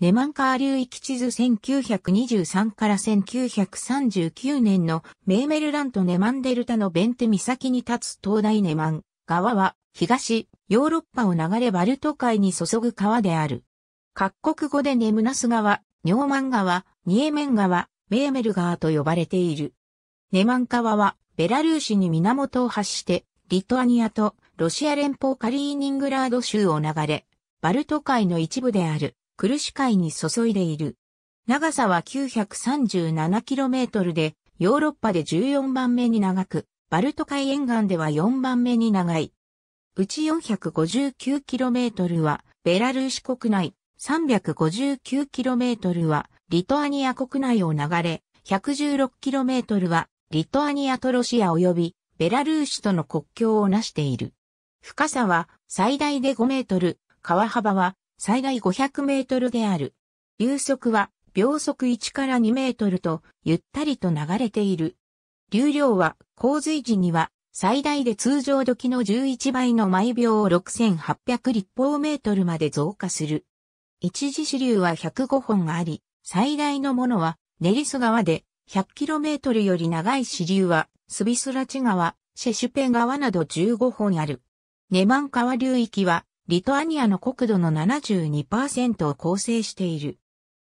ネマンカー流域地図1923から1939年のメーメルラントネマンデルタのベンテ岬に立つ東大ネマン川は東ヨーロッパを流れバルト海に注ぐ川である。各国語でネムナス川、ニョーマン川、ニエメン川、メーメル川と呼ばれている。ネマン川はベラルーシに源を発してリトアニアとロシア連邦カリーニングラード州を流れ、バルト海の一部である。クルシ海に注いでいる。長さは 937km で、ヨーロッパで14番目に長く、バルト海沿岸では4番目に長い。うち 459km は、ベラルーシ国内、359km は、リトアニア国内を流れ、116km は、リトアニアとロシア及び、ベラルーシとの国境をなしている。深さは、最大で5メートル、川幅は、最大500メートルである。流速は秒速1から2メートルと、ゆったりと流れている。流量は、洪水時には、最大で通常時の11倍の毎秒6800立方メートルまで増加する。一時支流は105本あり、最大のものは、ネリス川で、1 0 0トルより長い支流は、スビスラチ川、シェシュペン川など15本ある。ネマン川流域は、リトアニアの国土の72%を構成している。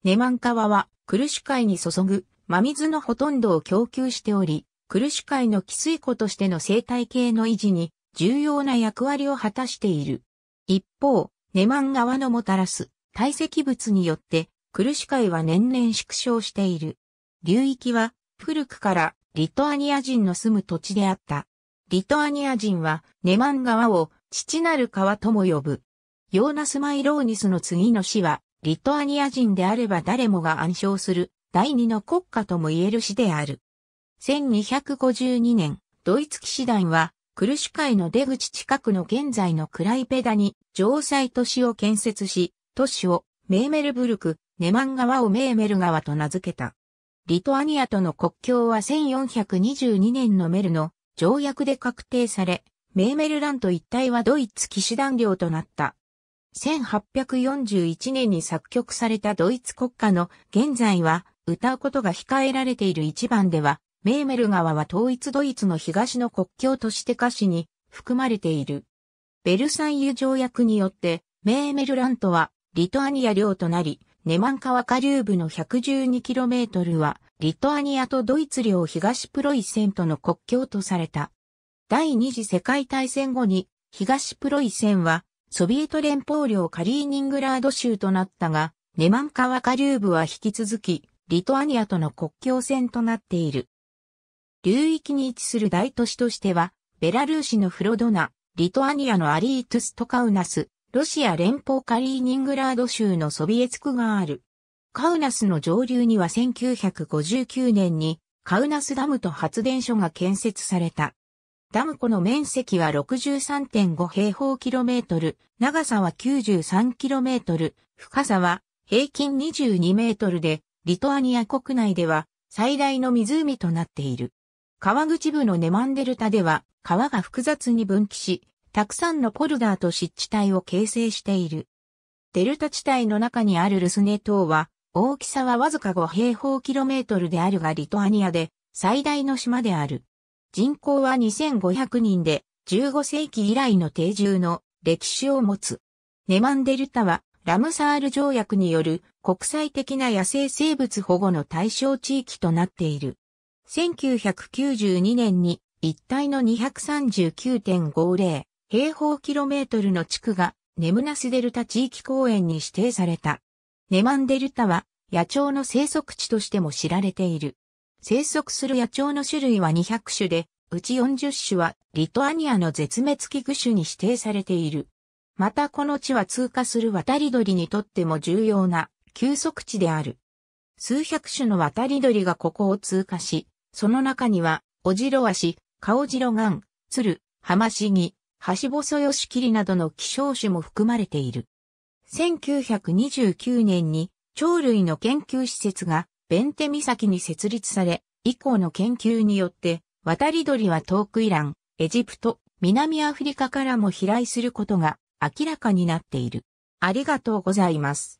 ネマン川は、クルシュ海に注ぐ真水のほとんどを供給しており、クルシュ海の寄水湖としての生態系の維持に重要な役割を果たしている。一方、ネマン川のもたらす堆積物によって、クルシュ海は年々縮小している。流域は古くからリトアニア人の住む土地であった。リトアニア人はネマン川を父なる川とも呼ぶ。ヨーナス・マイローニスの次の死は、リトアニア人であれば誰もが暗唱する、第二の国家とも言える死である。1252年、ドイツ騎士団は、クルシュ海の出口近くの現在のクライペダに城塞都市を建設し、都市をメーメルブルク、ネマン川をメーメル川と名付けた。リトアニアとの国境は1422年のメルの条約で確定され、メーメルラント一帯はドイツ騎士団領となった。1841年に作曲されたドイツ国歌の現在は歌うことが控えられている一番では、メーメル川は統一ドイツの東の国境として歌詞に含まれている。ベルサイユ条約によって、メーメルラントはリトアニア領となり、ネマン川下流部の 112km は、リトアニアとドイツ領東プロイセントの国境とされた。第二次世界大戦後に東プロイセンはソビエト連邦領カリーニングラード州となったが、ネマンカリ下流部は引き続きリトアニアとの国境線となっている。流域に位置する大都市としては、ベラルーシのフロドナ、リトアニアのアリートゥストカウナス、ロシア連邦カリーニングラード州のソビエツクがある。カウナスの上流には1959年にカウナスダムと発電所が建設された。ダム湖の面積は63.5平方キロメートル、長さは93キロメートル、深さは平均22メートルで、リトアニア国内では最大の湖となっている。川口部のネマンデルタでは川が複雑に分岐し、たくさんのポルダーと湿地帯を形成している。デルタ地帯の中にあるルスネ島は、大きさはわずか5平方キロメートルであるがリトアニアで最大の島である。人口は2500人で、15世紀以来の定住の歴史を持つ。ネマンデルタは、ラムサール条約による国際的な野生生物保護の対象地域となっている。1992年に一帯の239.50平方キロメートルの地区がネムナスデルタ地域公園に指定された。ネマンデルタは野鳥の生息地としても知られている。生息する野鳥の種類は200種で、うち40種はリトアニアの絶滅危惧種に指定されている。またこの地は通過する渡り鳥にとっても重要な休息地である。数百種の渡り鳥がここを通過し、その中には、オジロワシ、カオジロガン、ツル、ハマシギ、ハシボソヨシキリなどの希少種も含まれている。1929年に鳥類の研究施設がベンテ岬に設立され、以降の研究によって渡り鳥は遠くイラン、エジプト、南アフリカからも飛来することが明らかになっている。ありがとうございます。